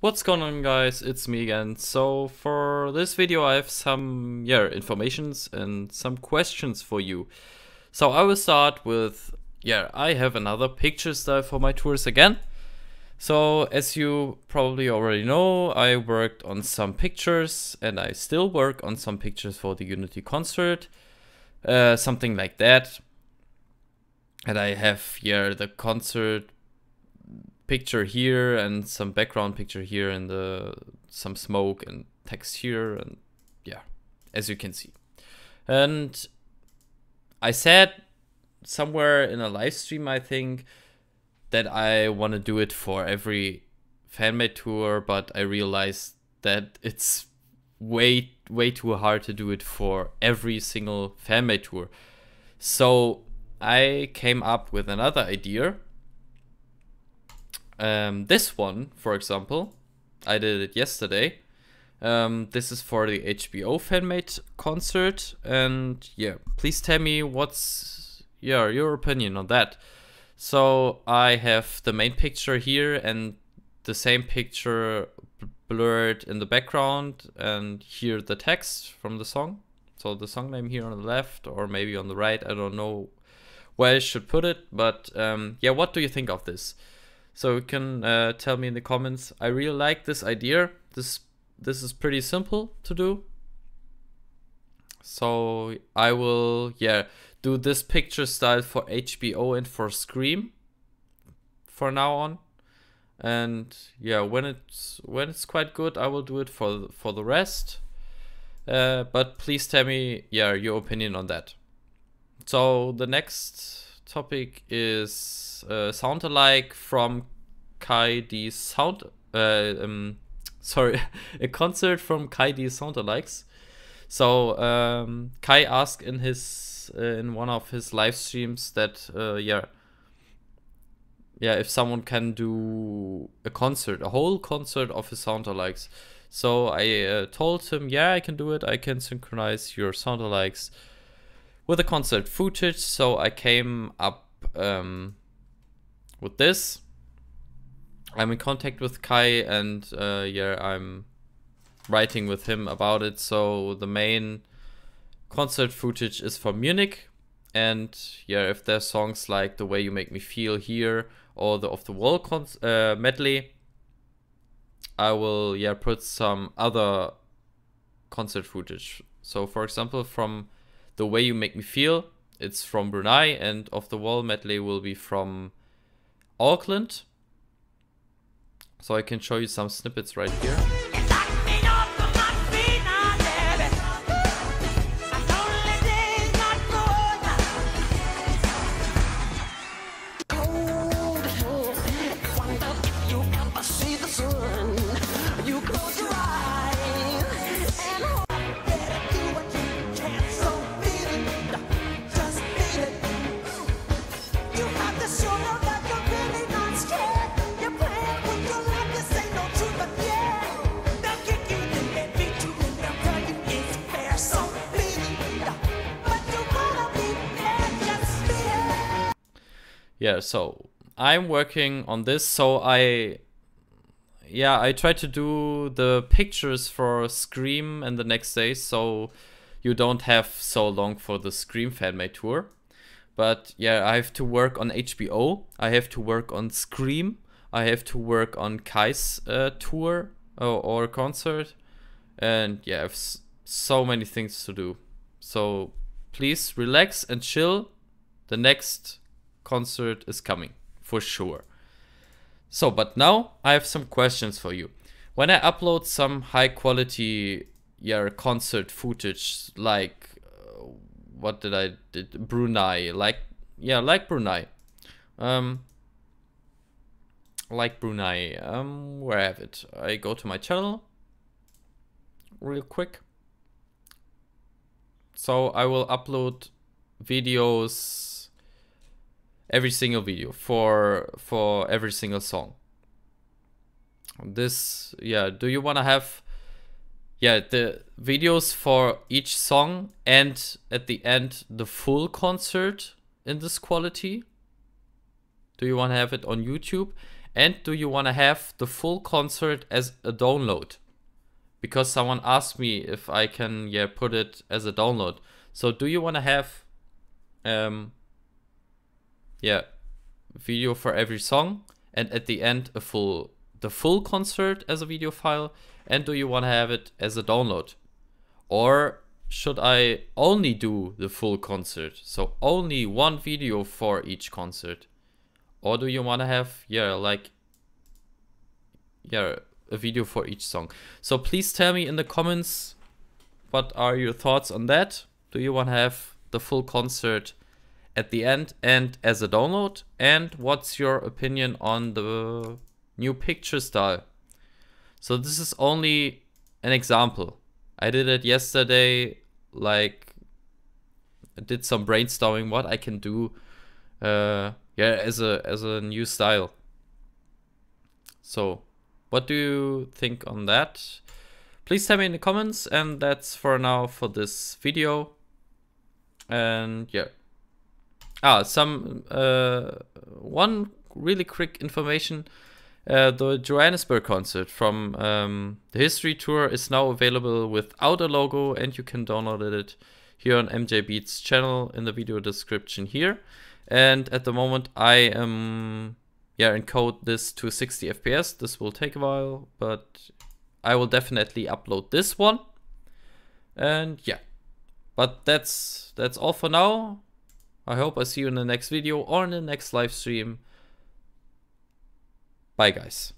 What's going on guys, it's me again. So for this video I have some yeah informations and some questions for you. So I will start with, yeah, I have another picture style for my tours again. So as you probably already know, I worked on some pictures and I still work on some pictures for the Unity concert, uh, something like that. And I have here yeah, the concert picture here and some background picture here and uh, some smoke and text here and yeah, as you can see. And I said somewhere in a live stream, I think, that I want to do it for every fan made tour, but I realized that it's way, way too hard to do it for every single fan made tour. So I came up with another idea um, this one, for example, I did it yesterday. Um, this is for the HBO fanmate concert, and yeah, please tell me what's yeah your opinion on that. So I have the main picture here and the same picture blurred in the background, and here the text from the song. So the song name here on the left, or maybe on the right. I don't know where I should put it, but um, yeah, what do you think of this? So you can uh, tell me in the comments. I really like this idea. This this is pretty simple to do. So I will yeah do this picture style for HBO and for Scream for now on. And yeah, when it's when it's quite good, I will do it for for the rest. Uh, but please tell me yeah your opinion on that. So the next topic is uh, sound alike from Kai the sound. Uh, um, sorry, a concert from Kai the sound alikes. So um, Kai asked in his uh, in one of his live streams that uh, yeah yeah if someone can do a concert a whole concert of his sound alikes. So I uh, told him yeah I can do it I can synchronize your sound alikes with the concert footage. So I came up um, with this. I'm in contact with Kai and uh, yeah, I'm writing with him about it. So the main concert footage is from Munich. And yeah, if there's songs like The Way You Make Me Feel here or the Off the Wall uh, medley, I will yeah put some other concert footage. So for example, from the Way You Make Me Feel, it's from Brunei, and Off the Wall medley will be from Auckland. So I can show you some snippets right here. yeah, so I'm working on this. So I, yeah, I try to do the pictures for Scream and the next day. So you don't have so long for the Scream made tour. But yeah, I have to work on HBO. I have to work on Scream. I have to work on Kai's uh, tour or, or concert. And yeah, I have so many things to do. So please relax and chill. The next concert is coming for sure. So, but now I have some questions for you. When I upload some high quality yeah, concert footage, like uh, what did I did Brunei, like yeah, like Brunei, um, like Brunei. Um, where I have it? I go to my channel real quick. So I will upload videos every single video for for every single song this yeah do you want to have yeah the videos for each song and at the end the full concert in this quality do you want to have it on youtube and do you want to have the full concert as a download because someone asked me if i can yeah put it as a download so do you want to have um yeah, video for every song, and at the end a full the full concert as a video file, and do you want to have it as a download, or should I only do the full concert, so only one video for each concert, or do you want to have yeah like yeah a video for each song? So please tell me in the comments what are your thoughts on that. Do you want to have the full concert at the end and as a download? And what's your opinion on the new picture style? So this is only an example. I did it yesterday, like I did some brainstorming what I can do uh, yeah as a as a new style. So what do you think on that? Please tell me in the comments and that's for now for this video. And yeah, ah some uh, one really quick information. Uh, the Johannesburg concert from um, the History Tour is now available without a logo, and you can download it here on MJ Beats channel in the video description here. And at the moment, I am yeah encode this to 60 FPS. This will take a while, but I will definitely upload this one. And yeah, but that's that's all for now. I hope I see you in the next video or in the next live stream. Bye guys.